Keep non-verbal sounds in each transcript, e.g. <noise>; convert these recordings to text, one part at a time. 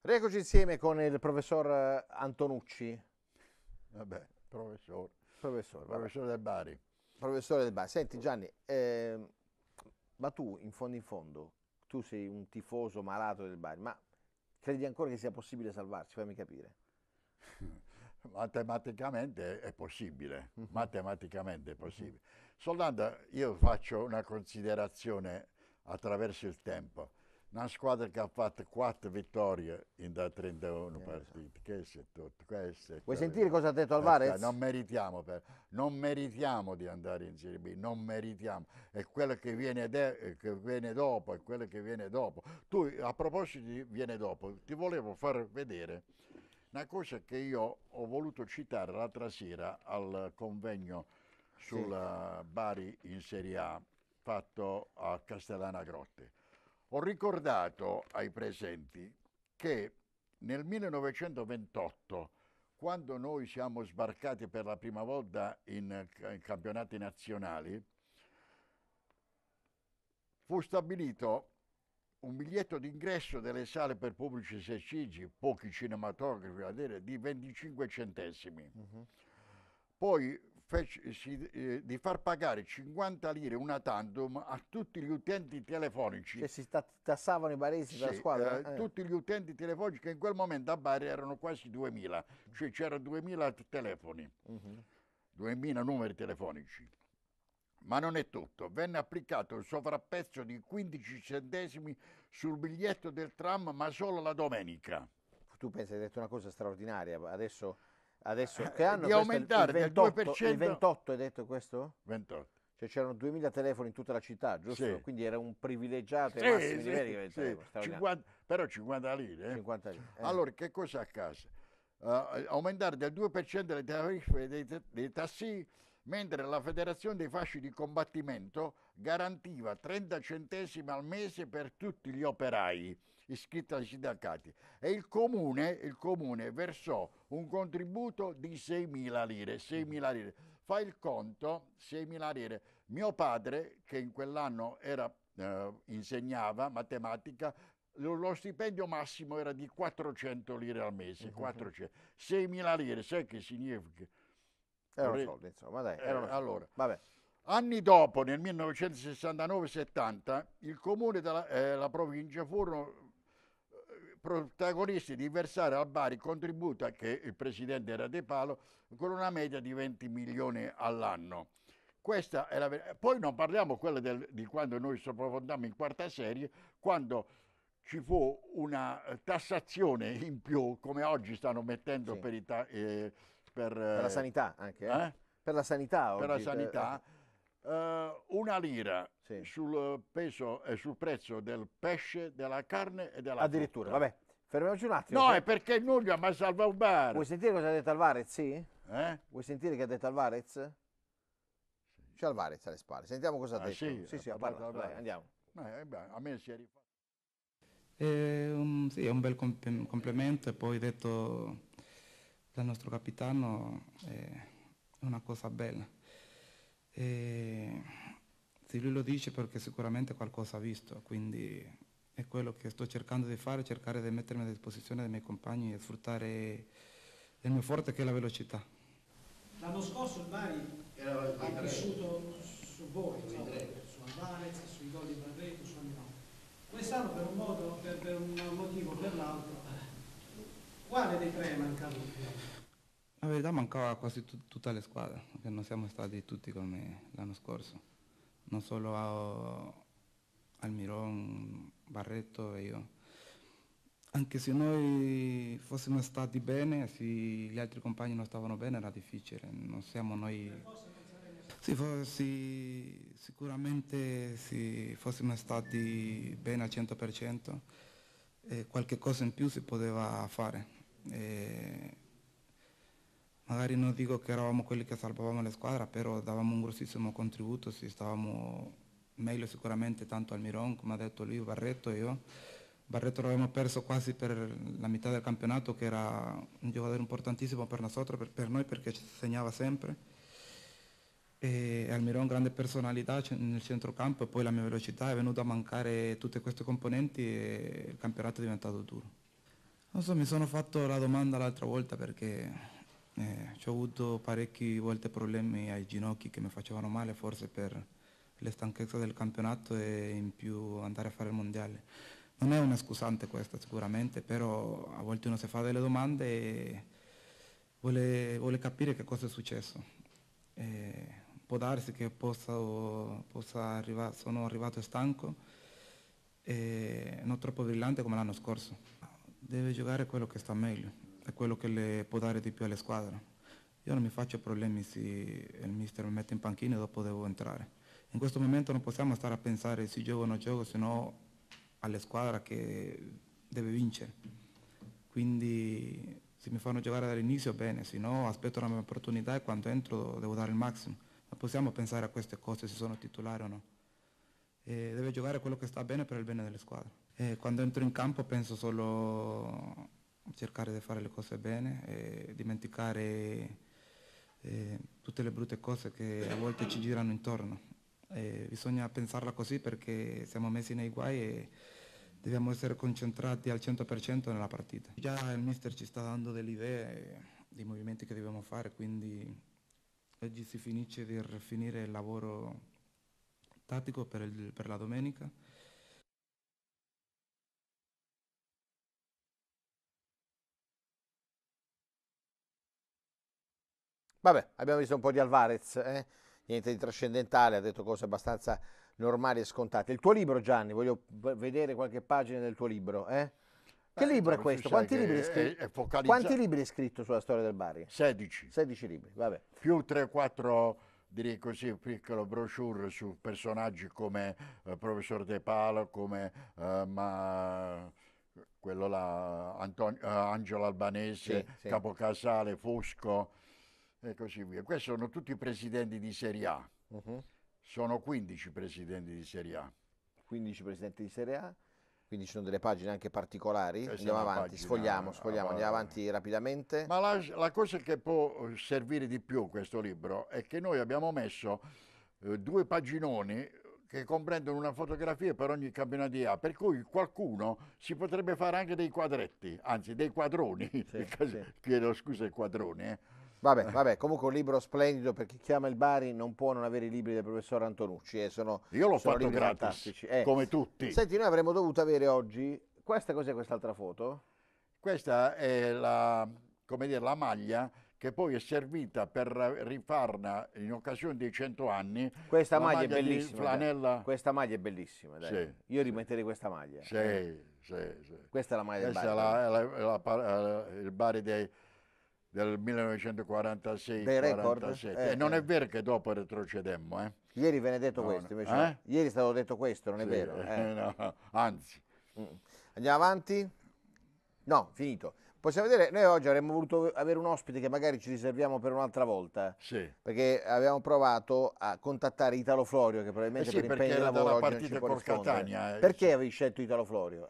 Rieccoci insieme con il professor eh, Antonucci. Vabbè, professor. Professore, professore del Bari. Professore del Bari. Senti Gianni, eh, ma tu in fondo in fondo, tu sei un tifoso malato del Bari, ma credi ancora che sia possibile salvarci? Fammi capire. <laughs> Matematicamente è possibile, <laughs> matematicamente è possibile. Soltanto io faccio una considerazione attraverso il tempo una squadra che ha fatto 4 vittorie in da 31 partite, che è tutto. Questo è Vuoi sentire cosa ha detto Alvarez? Eh, non meritiamo, per, non meritiamo di andare in Serie B, non meritiamo. È quello che viene, de, eh, che viene dopo, è quello che viene dopo. Tu, a proposito di viene dopo, ti volevo far vedere una cosa che io ho voluto citare l'altra sera al convegno sul sì. Bari in Serie A fatto a Castellana Grotte ho ricordato ai presenti che nel 1928, quando noi siamo sbarcati per la prima volta in, in campionati nazionali, fu stabilito un biglietto d'ingresso delle sale per pubblici esercizi, pochi cinematografi a dire, di 25 centesimi. Uh -huh. Poi fece, si, eh, di far pagare 50 lire una tandem a tutti gli utenti telefonici. Cioè si tassavano i baresi sì, della squadra? Eh, eh, Tutti gli utenti telefonici che in quel momento a Bari erano quasi 2000, cioè c'erano 2000 telefoni, uh -huh. 2000 numeri telefonici. Ma non è tutto, venne applicato il sovrapprezzo di 15 centesimi sul biglietto del tram, ma solo la domenica. Tu pensi hai detto una cosa straordinaria, adesso adesso eh, che hanno eh, di aumentare il 28, il 28 hai detto questo? 28 cioè c'erano 2000 telefoni in tutta la città, giusto? Sì. Quindi era un privilegiato ai sì, sì, eh, sì. 50, però 50 lire. Eh? 50 lire eh. Allora, che cosa accade? Uh, aumentare del 2% le tariffe dei, dei tassi, mentre la federazione dei fasci di combattimento garantiva 30 centesimi al mese per tutti gli operai iscritti ai sindacati e il comune, il comune versò un contributo di 6.000 lire, 6.000 lire. Fai il conto, 6.000 lire. Mio padre, che in quell'anno era, eh, insegnava matematica, lo stipendio massimo era di 400 lire al mese, 400. Mhm. 6.000 lire, sai che significa? Era un soldo, insomma, dai. Eh, erano eh, allora, vabbè. Anni dopo, nel 1969-70, il comune e eh, la provincia furono protagonisti di versare al Bari contributo che il presidente era De Palo con una media di 20 milioni all'anno. Questa è la Poi non parliamo quella del, di quando noi approfondammo in quarta serie, quando ci fu una tassazione in più, come oggi stanno mettendo sì. per, i eh, per, per, la sanità anche. Eh? Eh? Per la sanità oggi. Per la sanità. Per eh. Eh, una lira sì. sul, peso, e sul prezzo del pesce, della carne e della Addirittura, frutta. vabbè, fermiamoci un attimo. No, se... è perché nulla, ma a salva Alvarez. Vuoi sentire cosa ha detto Alvarez, sì? Eh? Vuoi sentire che ha detto Alvarez? Sì. C'è Alvarez alle spalle, sentiamo cosa ha ah, detto. Sì, sì, sì parla, vai, andiamo. Eh, eh, beh, a me si è rifatto. Eh, um, sì, è un bel comp complemento e poi detto dal nostro capitano è una cosa bella. E se lui lo dice perché sicuramente qualcosa ha visto, quindi è quello che sto cercando di fare, cercare di mettermi a disposizione dei miei compagni e sfruttare il mio forte che è la velocità. L'anno scorso il Bari ha cresciuto su voi, no? su Alvarez, sui gol di Barreto, su Animale. Quest'anno per un, modo, per, per un motivo o per l'altro, quale dei tre è mancato la verità mancava quasi tut tutta la squadra, perché non siamo stati tutti come l'anno scorso, non solo a Almiron, Barretto e io. Anche se noi fossimo stati bene, se gli altri compagni non stavano bene era difficile, non siamo noi... Se fossi, sicuramente se fossimo stati bene al 100%, eh, qualche cosa in più si poteva fare. Eh, magari non dico che eravamo quelli che salvavamo la squadra, però davamo un grossissimo contributo, sì, stavamo meglio sicuramente tanto al Miron, come ha detto lui, Barretto e io. Barretto l'abbiamo perso quasi per la metà del campionato, che era un giocatore importantissimo per, noi perché ci segnava sempre. E Almiron grande personalità nel centrocampo e poi la mia velocità è venuta a mancare tutte queste componenti e il campionato è diventato duro. Non so, mi sono fatto la domanda l'altra volta perché eh, ho avuto parecchie volte problemi ai ginocchi che mi facevano male forse per le stanchezze del campionato e in più andare a fare il mondiale. Non è una scusante questa sicuramente, però a volte uno si fa delle domande e vuole, vuole capire che cosa è successo. Eh, può darsi che possa, possa arrivare, sono arrivato stanco e eh, non troppo brillante come l'anno scorso. Deve giocare quello che sta meglio è quello che le può dare di più alle squadre. Io non mi faccio problemi se il mister mi mette in panchina e dopo devo entrare. In questo momento non possiamo stare a pensare se gioco o non gioco, se no alle squadre che deve vincere. Quindi se mi fanno giocare dall'inizio bene, se no aspetto la mia opportunità e quando entro devo dare il massimo. Non possiamo pensare a queste cose se sono titolare o no. E deve giocare quello che sta bene per il bene delle squadre. E quando entro in campo penso solo cercare di fare le cose bene e dimenticare eh, tutte le brutte cose che a volte ci girano intorno. E bisogna pensarla così perché siamo messi nei guai e dobbiamo essere concentrati al 100% nella partita. Già il mister ci sta dando delle idee, dei movimenti che dobbiamo fare, quindi oggi si finisce di finire il lavoro tattico per, il, per la domenica. Vabbè, abbiamo visto un po' di Alvarez, eh? niente di trascendentale, ha detto cose abbastanza normali e scontate. Il tuo libro, Gianni, voglio vedere qualche pagina del tuo libro. Eh? Che Beh, libro è questo? Quanti libri, è, è Quanti libri, hai scritto sulla storia del Bari? 16. 16 libri, vabbè. Più 3-4, direi così, piccolo brochure su personaggi come eh, professor De Palo, come eh, ma, quello là, Anton, eh, Angelo Albanese, sì, sì. Capocasale, Fosco e così via. Questi sono tutti i presidenti di Serie A, uh-huh. sono 15 presidenti di Serie A. 15 presidenti di Serie A, quindi ci sono delle pagine anche particolari. Questa eh, andiamo avanti, pagina, sfogliamo, sfogliamo, andiamo avanti rapidamente. Ma la, la, cosa che può eh, servire di più questo libro è che noi abbiamo messo eh, due paginoni che comprendono una fotografia per ogni campionato di A, per cui qualcuno si potrebbe fare anche dei quadretti, anzi dei quadroni, sì, <laughs> sì. chiedo scusa i quadroni, eh Vabbè, eh. vabbè, comunque un libro splendido per chi chiama il Bari non può non avere i libri del professor Antonucci. Eh, sono, Io l'ho fatto gratis, eh. come tutti. Senti, noi avremmo dovuto avere oggi, questa cos'è quest'altra foto? Questa è la, dire, la maglia che poi è servita per rifarla in occasione dei 100 anni. Questa maglia, maglia, è bellissima. Flanella... Questa maglia è bellissima. Dai. Sì, Io rimetterei sì. questa maglia. Sì, eh. sì, sì. Questa è la maglia del Bari. Questa è la, la, la, eh, il Bari dei del 1946 47. Eh, non eh. è vero che dopo retrocedemmo. Eh? Ieri ve ne è detto no, questo, invece. Eh? Ieri è stato detto questo, non sì, è vero. Eh, eh. <laughs> No, anzi. Mm. Andiamo avanti? No, finito. Possiamo vedere, noi oggi avremmo voluto avere un ospite che magari ci riserviamo per un'altra volta. Sì. Perché abbiamo provato a contattare Italo Florio, che probabilmente eh sì, per impegno di lavoro oggi non ci può Catania, Perché avevi scelto Italo Florio?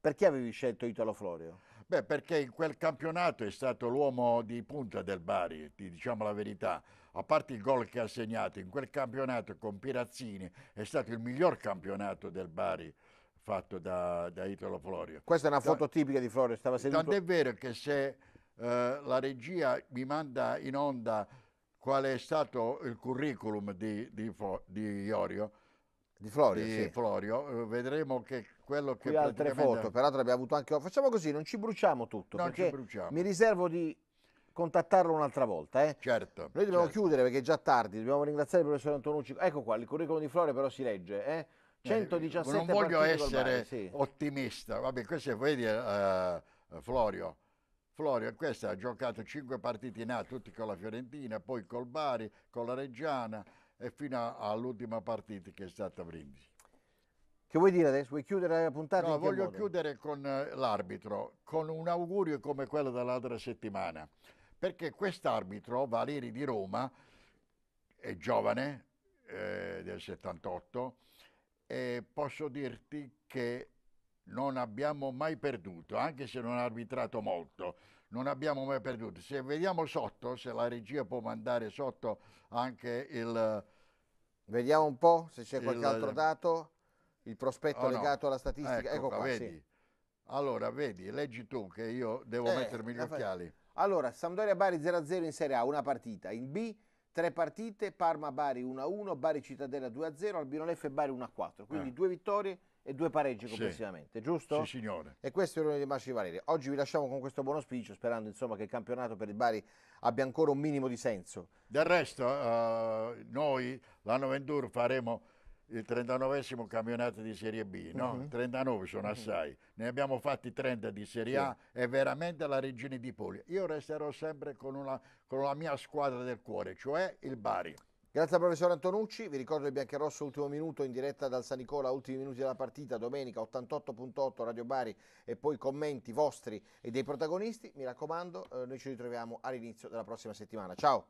Perché avevi scelto Italo Florio? Beh, perché in quel campionato è stato l'uomo di punta del Bari, diciamo la verità. A parte il gol che ha segnato, in quel campionato con Pirazzini è stato il miglior campionato del Bari fatto da, da Italo Florio. Questa è una foto da, tipica di Florio, stava seduto... Tant'è vero che se eh, la regia mi manda in onda qual è stato il curriculum di, di, di Iorio, di Florio, di sì. Florio. Eh, vedremo che quello che Qui altre praticamente... foto, peraltro abbiamo avuto anche facciamo così, non ci bruciamo tutto non ci bruciamo. mi riservo di contattarlo un'altra volta eh. certo, noi dobbiamo certo. chiudere perché è già tardi dobbiamo ringraziare il professor Antonucci ecco qua, il curriculum di Florio però si legge eh. 117 eh, non voglio essere Bari, sì. ottimista vabbè, questo è, vedi uh, eh, Florio Florio, questo ha giocato 5 partiti in A, tutti con la Fiorentina, poi col Bari, con la Reggiana, e fino all'ultima partita che è stata a Brindisi. Che vuoi dire adesso? Vuoi chiudere la puntata? No, voglio modo? chiudere con eh, l'arbitro, con un augurio come quello dell'altra settimana, perché quest'arbitro, Valeri di Roma, è giovane, eh, del 78, e posso dirti che non abbiamo mai perduto, anche se non ha arbitrato molto non abbiamo mai perduto. Se vediamo sotto, se la regia può mandare sotto anche il... Vediamo un po' se c'è qualche il, altro dato, il prospetto oh legato alla statistica. Ecco, ecco qua, vedi. Sì. Allora, vedi, leggi tu che io devo eh, mettermi gli occhiali. Allora, Sampdoria Bari 0-0 in Serie A, una partita. In B, tre partite, Parma Bari 1-1, Bari Cittadella 2-0, Albino Leffe Bari 1-4. Quindi eh. due vittorie, e due pareggi complessivamente, sì. giusto? Sì, signore. E questo è l'ora di Marci Valeri. Oggi vi lasciamo con questo buon auspicio, sperando insomma, che il campionato per il Bari abbia ancora un minimo di senso. Del resto, uh, noi l'anno venturo faremo il 39 campionato di Serie B, no? Uh -huh. 39 sono mhm. assai, uh -huh. ne abbiamo fatti 30 di Serie A, sì. è veramente la regina di Puglia. Io resterò sempre con, una, con la mia squadra del cuore, cioè il Bari. Grazie al professor Antonucci, vi ricordo il Rosso, ultimo minuto in diretta dal San Nicola, ultimi minuti della partita, domenica 88.8 Radio Bari e poi commenti vostri e dei protagonisti, mi raccomando, eh, noi ci ritroviamo all'inizio della prossima settimana. Ciao!